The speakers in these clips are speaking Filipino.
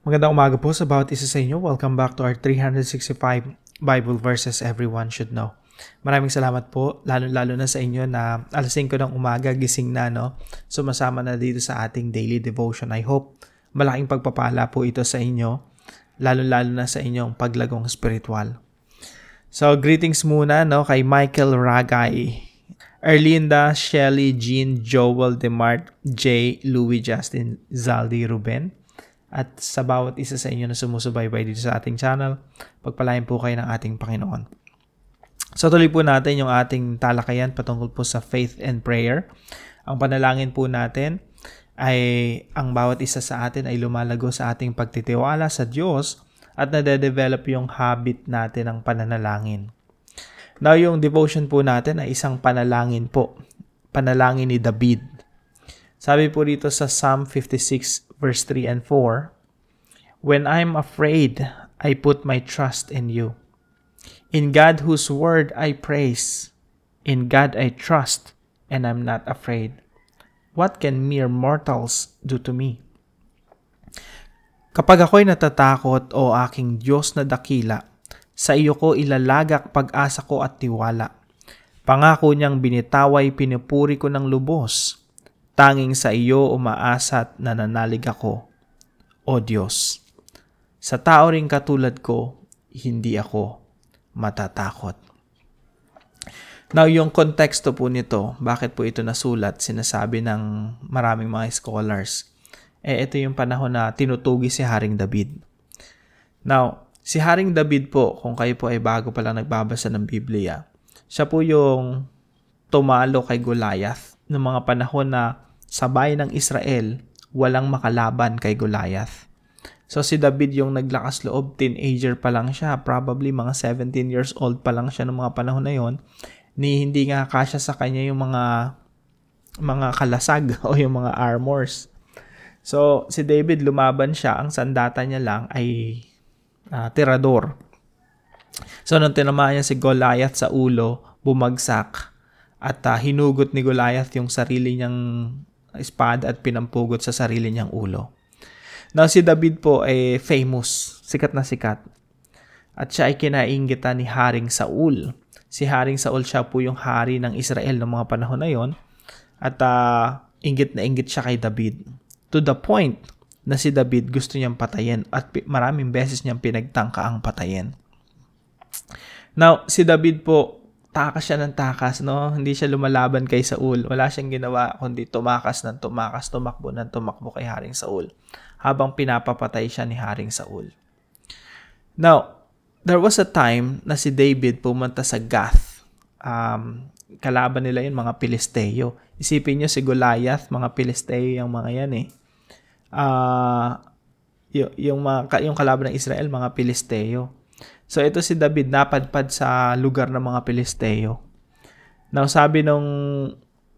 Magandang umaga po sa bawat isa sa inyo. Welcome back to our 365 Bible Verses Everyone Should Know. Maraming salamat po, lalo-lalo na sa inyo na alas 5 ng umaga, gising na, no? Sumasama na dito sa ating daily devotion. I hope malaking pagpapala po ito sa inyo, lalo-lalo na sa inyong paglagong spiritual. So, greetings muna, no, kay Michael Ragay. Erlinda, Shelly, Jean, Joel, Demart, Jay, Louis, Justin, Zaldi, Ruben at sa bawat isa sa inyo na sumusubaybay dito sa ating channel. Pagpalain po kayo ng ating Panginoon. So tuloy po natin yung ating talakayan patungkol po sa faith and prayer. Ang panalangin po natin ay ang bawat isa sa atin ay lumalago sa ating pagtitiwala sa Diyos at nade-develop yung habit natin ng pananalangin. Now, yung devotion po natin ay isang panalangin po. Panalangin ni David sabi po dito sa Psalm 56 verse 3 and 4, When I'm afraid, I put my trust in you. In God whose word I praise. In God I trust and I'm not afraid. What can mere mortals do to me? Kapag ako'y natatakot o aking Diyos na dakila, sa iyo ko ilalagak pag-asa ko at tiwala. Pangako niyang binitaway pinupuri ko ng lubos. Tanging sa iyo umaasa at nananalig ako, O Diyos. Sa tao ring katulad ko, hindi ako matatakot. Now, yung konteksto po nito, bakit po ito nasulat, sinasabi ng maraming mga scholars. Eh, ito yung panahon na tinutugi si Haring David. Now, si Haring David po, kung kayo po ay bago pa lang nagbabasa ng Biblia, siya po yung tumalo kay Goliath ng mga panahon na sa bayan ng Israel, walang makalaban kay Goliath. So si David yung naglakas loob, teenager pa lang siya, probably mga 17 years old pa lang siya ng mga panahon na yon, ni hindi nga kasya sa kanya yung mga mga kalasag o yung mga armors. So si David lumaban siya, ang sandata niya lang ay uh, tirador. So nung tinamaan niya si Goliath sa ulo, bumagsak at uh, hinugot ni Goliath yung sarili niyang espada at pinampugot sa sarili niyang ulo. Now si David po ay eh, famous, sikat na sikat. At siya ay kinainggitan ni Haring Saul. Si Haring Saul siya po yung hari ng Israel noong mga panahon na yon. At uh, inggit na inggit siya kay David. To the point na si David gusto niyang patayin at maraming beses niyang pinagtangka ang patayin. Now, si David po takas siya ng takas, no? Hindi siya lumalaban kay Saul. Wala siyang ginawa kundi tumakas ng tumakas, tumakbo ng tumakbo kay Haring Saul habang pinapapatay siya ni Haring Saul. Now, there was a time na si David pumunta sa Gath. Um, kalaban nila yun, mga Pilisteo. Isipin nyo si Goliath, mga Pilisteo yung mga yan eh. Uh, y- yung, mga, yung kalaban ng Israel, mga Pilisteo. So ito si David napadpad sa lugar ng mga Pilisteo. Now sabi nung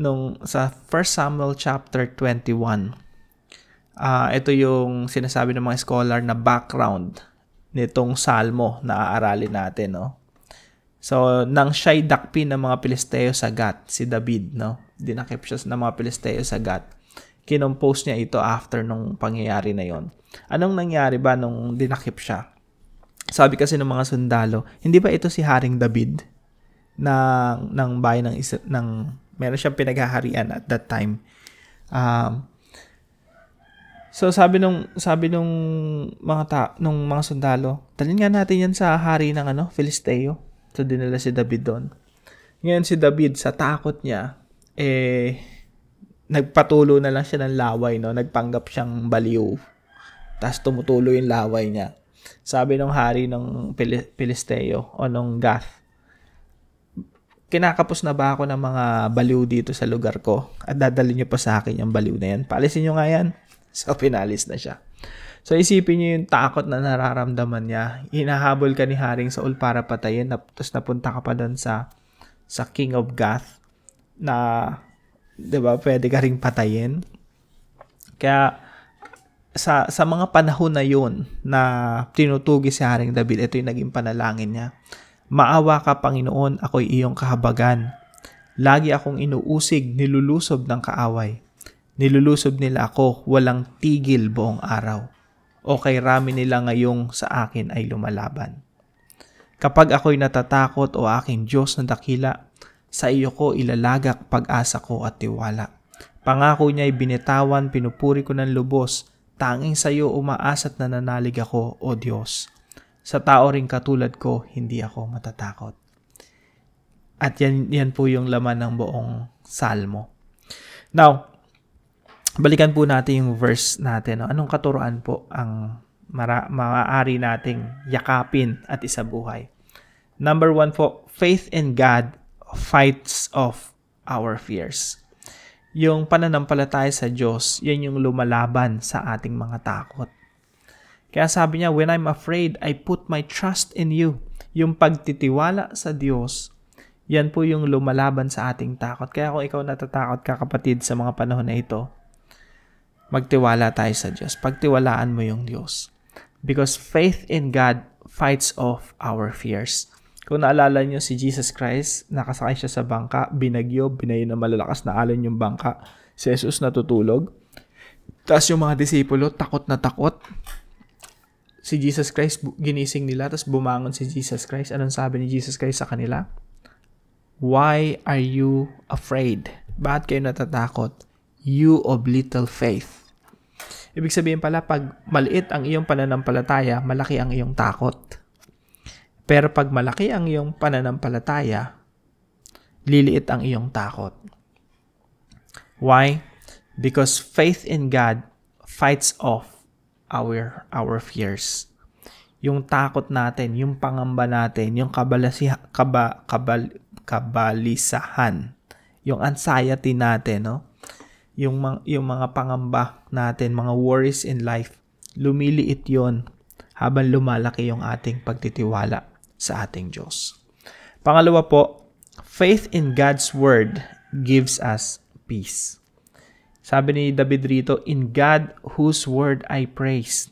nung sa 1 Samuel chapter 21. Ah, uh, ito yung sinasabi ng mga scholar na background nitong salmo na aaralin natin, no. So, nang siya'y dakpin ng mga Pilisteo sa Gat, si David, no. Dinakip siya ng mga Pilisteo sa Gat. Kinompose niya ito after nung pangyayari na yon. Anong nangyari ba nung dinakip siya? Sabi kasi ng mga sundalo, hindi ba ito si Haring David na ng bayan ng Isra- ng meron siyang pinaghaharian at that time. Um, so sabi nung sabi nung mga ta, nung mga sundalo, dalhin nga natin 'yan sa hari ng ano, Filisteo. So dinala si David doon. Ngayon si David sa takot niya eh nagpatulo na lang siya ng laway, no? Nagpanggap siyang baliw. Tapos tumutulo yung laway niya. Sabi ng hari ng Pil- Pilisteo o ng Gath, kinakapos na ba ako ng mga baliw dito sa lugar ko at dadali niyo pa sa akin yung baliw na yan. Paalisin nyo nga yan. So, pinalis na siya. So, isipin niyo yung takot na nararamdaman niya. Hinahabol ka ni Haring Saul para patayin. Tapos napunta ka pa doon sa, sa King of Gath na, di ba, pwede ka ring patayin. Kaya, sa sa mga panahon na yon na tinutugis si Haring David, ito yung naging panalangin niya. Maawa ka, Panginoon, ako'y iyong kahabagan. Lagi akong inuusig, nilulusob ng kaaway. Nilulusob nila ako, walang tigil buong araw. O kay rami nila ngayong sa akin ay lumalaban. Kapag ako'y natatakot o aking Diyos na dakila, sa iyo ko ilalagak pag-asa ko at tiwala. Pangako niya'y binitawan, pinupuri ko ng lubos, tanging sa iyo at nananalig ako, O Diyos. Sa tao ring katulad ko, hindi ako matatakot. At yan, yan po yung laman ng buong salmo. Now, balikan po natin yung verse natin. No? Anong katuruan po ang mara- maaari nating yakapin at isabuhay? Number one po, faith in God fights off our fears yung pananampalataya sa Diyos, yan yung lumalaban sa ating mga takot. Kaya sabi niya, when I'm afraid, I put my trust in you. Yung pagtitiwala sa Diyos, yan po yung lumalaban sa ating takot. Kaya kung ikaw natatakot ka kapatid sa mga panahon na ito, magtiwala tayo sa Diyos. Pagtiwalaan mo yung Diyos. Because faith in God fights off our fears. Kung naalala niyo si Jesus Christ, nakasakay siya sa bangka, binagyo, binayo na malalakas na alon yung bangka. Si Jesus natutulog. Tapos yung mga disipulo, takot na takot. Si Jesus Christ, ginising nila, tapos bumangon si Jesus Christ. Anong sabi ni Jesus Christ sa kanila? Why are you afraid? Bakit kayo natatakot? You of little faith. Ibig sabihin pala, pag maliit ang iyong pananampalataya, malaki ang iyong takot. Pero pag malaki ang iyong pananampalataya, liliit ang iyong takot. Why? Because faith in God fights off our our fears. Yung takot natin, yung pangamba natin, yung kabalasiha, kaba, kabal, kabalisahan, yung anxiety natin, no? Yung, yung mga pangamba natin, mga worries in life, lumiliit yon habang lumalaki yung ating pagtitiwala sa ating Diyos. Pangalawa po, faith in God's Word gives us peace. Sabi ni David rito, In God whose Word I praise.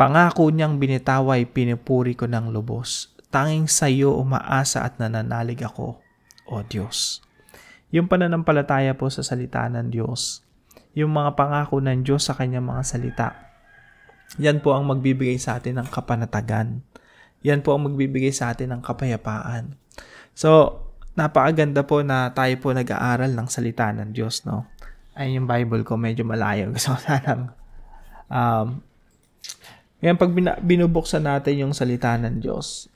Pangako niyang binitaway, pinupuri ko ng lubos. Tanging sa iyo umaasa at nananalig ako, O Diyos. Yung pananampalataya po sa salita ng Diyos, yung mga pangako ng Diyos sa kanyang mga salita, yan po ang magbibigay sa atin ng kapanatagan yan po ang magbibigay sa atin ng kapayapaan. So, napakaganda po na tayo po nag-aaral ng salita ng Diyos, no? Ayun yung Bible ko, medyo malayo. Gusto ko sanang um, ngayon, pag binubuksan natin yung salita ng Diyos,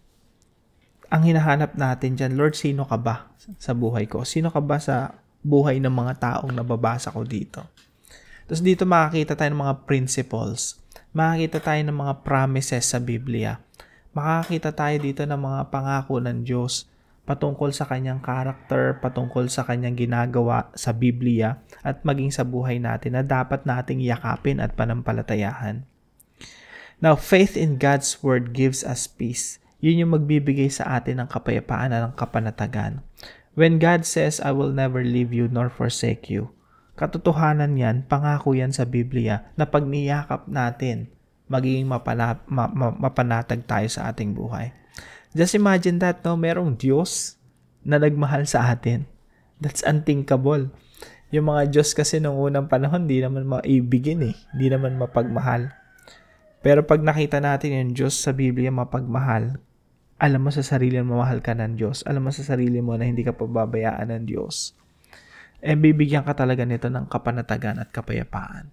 ang hinahanap natin dyan, Lord, sino ka ba sa buhay ko? Sino ka ba sa buhay ng mga taong nababasa ko dito? Tapos dito makakita tayo ng mga principles. Makakita tayo ng mga promises sa Biblia makakita tayo dito ng mga pangako ng Diyos patungkol sa kanyang karakter, patungkol sa kanyang ginagawa sa Biblia at maging sa buhay natin na dapat nating yakapin at panampalatayahan. Now, faith in God's Word gives us peace. Yun yung magbibigay sa atin ng kapayapaan at ng kapanatagan. When God says, I will never leave you nor forsake you, katotohanan yan, pangako yan sa Biblia na pag niyakap natin, magiging mapana, ma, ma, mapanatag tayo sa ating buhay. Just imagine that, no? Merong Diyos na nagmahal sa atin. That's unthinkable. Yung mga Diyos kasi nung unang panahon, di naman maibigin eh. Di naman mapagmahal. Pero pag nakita natin yung Diyos sa Biblia mapagmahal, alam mo sa sarili mo mahal ka ng Diyos. Alam mo sa sarili mo na hindi ka pababayaan ng Diyos. Eh, bibigyan ka talaga nito ng kapanatagan at kapayapaan.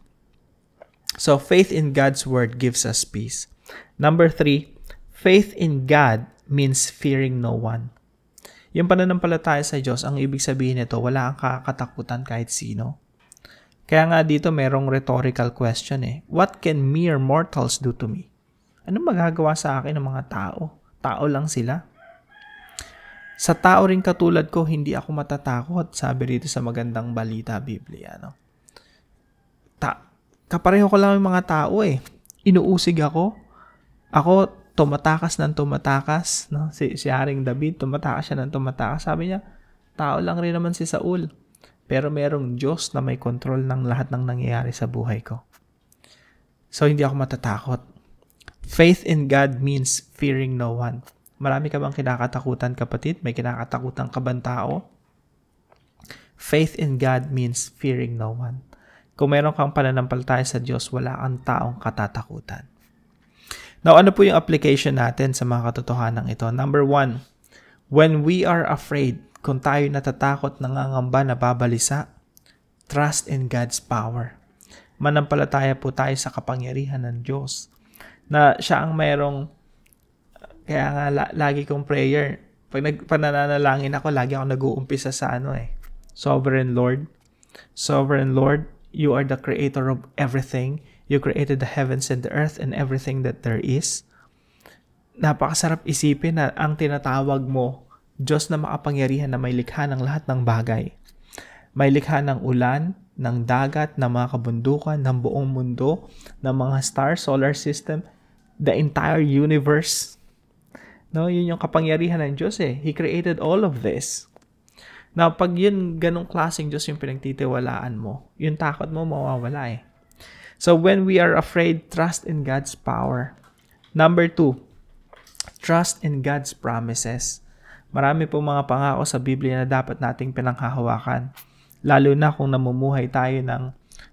So faith in God's word gives us peace. Number three, faith in God means fearing no one. Yung pananampalataya sa Diyos, ang ibig sabihin nito, wala kang kakatakutan kahit sino. Kaya nga dito merong rhetorical question eh. What can mere mortals do to me? Ano magagawa sa akin ng mga tao? Tao lang sila. Sa tao rin katulad ko, hindi ako matatakot, sabi rito sa magandang balita Biblia. No? Ta- kapareho ko lang yung mga tao eh. Inuusig ako. Ako, tumatakas ng tumatakas. No? Si, si Haring David, tumatakas siya ng tumatakas. Sabi niya, tao lang rin naman si Saul. Pero merong Diyos na may control ng lahat ng nangyayari sa buhay ko. So, hindi ako matatakot. Faith in God means fearing no one. Marami ka bang kinakatakutan, kapatid? May kinakatakutan ka bang tao? Faith in God means fearing no one. Kung meron kang pananampalataya sa Diyos, wala kang taong katatakutan. Now, ano po yung application natin sa mga katotohanan ito? Number one, when we are afraid, kung tayo natatakot, nangangamba, nababalisa, trust in God's power. Manampalataya po tayo sa kapangyarihan ng Diyos na siya ang mayroong kaya nga la, lagi kong prayer pag nagpananalangin ako lagi ako nag-uumpisa sa ano eh sovereign lord sovereign lord You are the creator of everything. You created the heavens and the earth and everything that there is. Napakasarap isipin na ang tinatawag mo, Diyos na makapangyarihan na may likha ng lahat ng bagay. May likha ng ulan, ng dagat, ng mga kabundukan, ng buong mundo, ng mga star, solar system, the entire universe. No, yun yung kapangyarihan ng Diyos eh. He created all of this. Na pag yun, ganong klaseng Diyos yung pinagtitiwalaan mo, yung takot mo mawawala eh. So when we are afraid, trust in God's power. Number two, trust in God's promises. Marami po mga pangako sa Biblia na dapat nating pinanghahawakan. Lalo na kung namumuhay tayo ng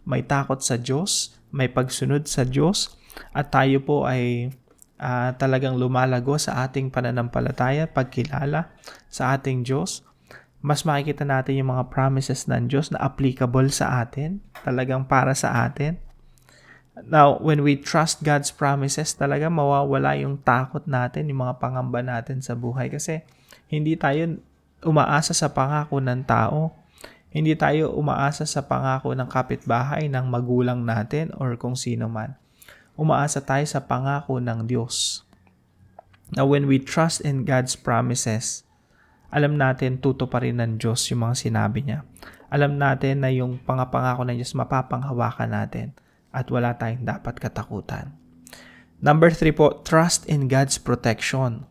may takot sa Diyos, may pagsunod sa Diyos, at tayo po ay uh, talagang lumalago sa ating pananampalataya, pagkilala sa ating Diyos mas makikita natin yung mga promises ng Diyos na applicable sa atin, talagang para sa atin. Now, when we trust God's promises, talaga mawawala yung takot natin, yung mga pangamba natin sa buhay. Kasi hindi tayo umaasa sa pangako ng tao. Hindi tayo umaasa sa pangako ng kapitbahay, ng magulang natin, or kung sino man. Umaasa tayo sa pangako ng Diyos. Now, when we trust in God's promises, alam natin tutuparin pa ng Diyos yung mga sinabi niya. Alam natin na yung pangapangako ng Diyos mapapanghawakan natin at wala tayong dapat katakutan. Number three po, trust in God's protection.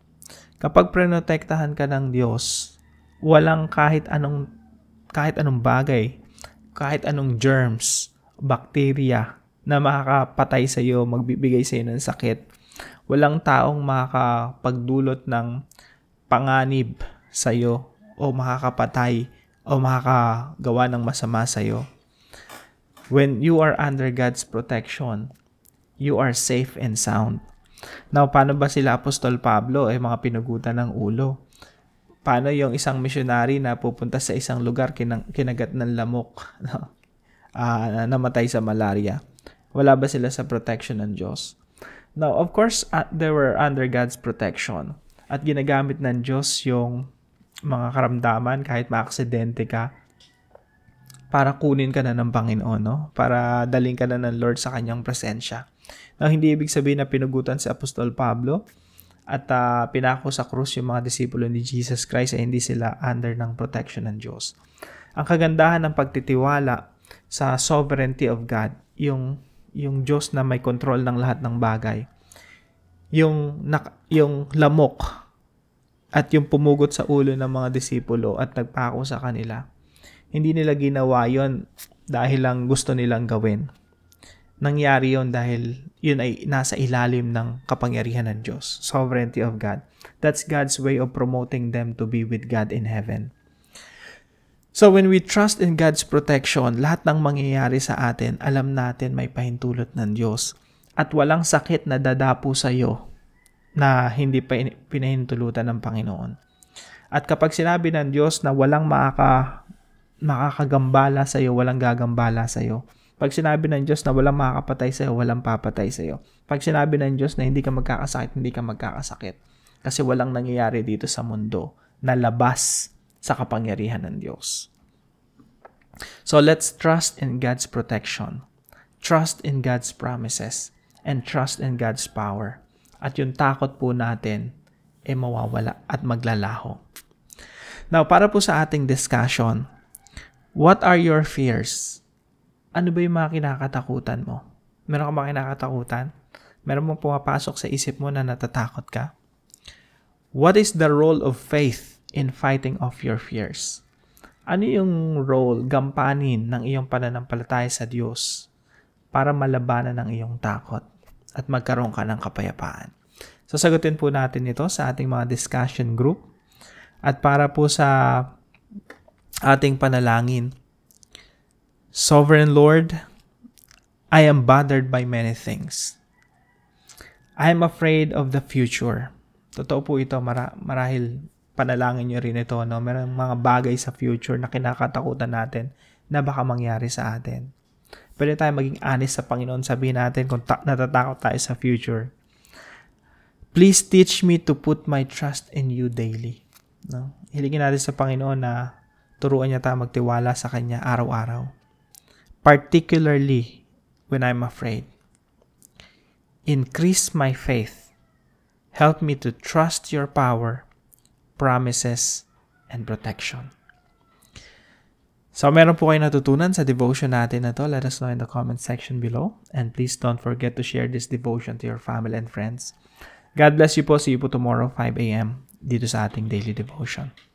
Kapag prenotektahan ka ng Diyos, walang kahit anong kahit anong bagay, kahit anong germs, bakterya na makakapatay sa iyo, magbibigay sa iyo ng sakit. Walang taong makakapagdulot ng panganib sa iyo o makakapatay o makakagawa ng masama sa iyo. When you are under God's protection, you are safe and sound. Now, paano ba sila Apostol Pablo ay eh, mga pinugutan ng ulo? Paano yung isang missionary na pupunta sa isang lugar kinang, kinagat ng lamok no? uh, namatay sa malaria? Wala ba sila sa protection ng Diyos? Now, of course, uh, they were under God's protection at ginagamit ng Diyos yung mga karamdaman, kahit maaksidente ka, para kunin ka na ng Panginoon, no? Para daling ka na ng Lord sa kanyang presensya. Now, hindi ibig sabihin na pinugutan si Apostol Pablo at uh, pinako sa krus yung mga disipulo ni Jesus Christ ay hindi sila under ng protection ng Diyos. Ang kagandahan ng pagtitiwala sa sovereignty of God, yung yung Diyos na may control ng lahat ng bagay. Yung nak, yung lamok at yung pumugot sa ulo ng mga disipulo at nagpako sa kanila. Hindi nila ginawa yon dahil lang gusto nilang gawin. Nangyari yon dahil yun ay nasa ilalim ng kapangyarihan ng Diyos, sovereignty of God. That's God's way of promoting them to be with God in heaven. So when we trust in God's protection, lahat ng mangyayari sa atin, alam natin may pahintulot ng Diyos. At walang sakit na dadapo sa iyo na hindi pa pinahintulutan ng Panginoon. At kapag sinabi ng Diyos na walang makaka, makakagambala sa iyo, walang gagambala sa iyo. Pag sinabi ng Diyos na walang makakapatay sa iyo, walang papatay sa iyo. Pag sinabi ng Diyos na hindi ka magkakasakit, hindi ka magkakasakit. Kasi walang nangyayari dito sa mundo na labas sa kapangyarihan ng Diyos. So let's trust in God's protection. Trust in God's promises and trust in God's power at yung takot po natin ay eh, mawawala at maglalaho. Now, para po sa ating discussion, what are your fears? Ano ba yung mga kinakatakutan mo? Meron ka ba kinakatakutan? Meron mong pumapasok sa isip mo na natatakot ka? What is the role of faith in fighting off your fears? Ano yung role, gampanin ng iyong pananampalataya sa Diyos para malabanan ang iyong takot? at magkaroon ka ng kapayapaan. Sasagutin po natin ito sa ating mga discussion group at para po sa ating panalangin. Sovereign Lord, I am bothered by many things. I am afraid of the future. Totoo po ito, mara- marahil panalangin nyo rin ito. No? Merong mga bagay sa future na kinakatakutan natin na baka mangyari sa atin. Pwede tayo maging honest sa Panginoon. Sabihin natin kung ta- natatakot tayo sa future. Please teach me to put my trust in you daily. No? Hilingin natin sa Panginoon na turuan niya tayo magtiwala sa Kanya araw-araw. Particularly when I'm afraid. Increase my faith. Help me to trust your power, promises, and protection. So, meron po kayong natutunan sa devotion natin na to, let us know in the comment section below. And please don't forget to share this devotion to your family and friends. God bless you po. See you po tomorrow, 5 a.m. dito sa ating daily devotion.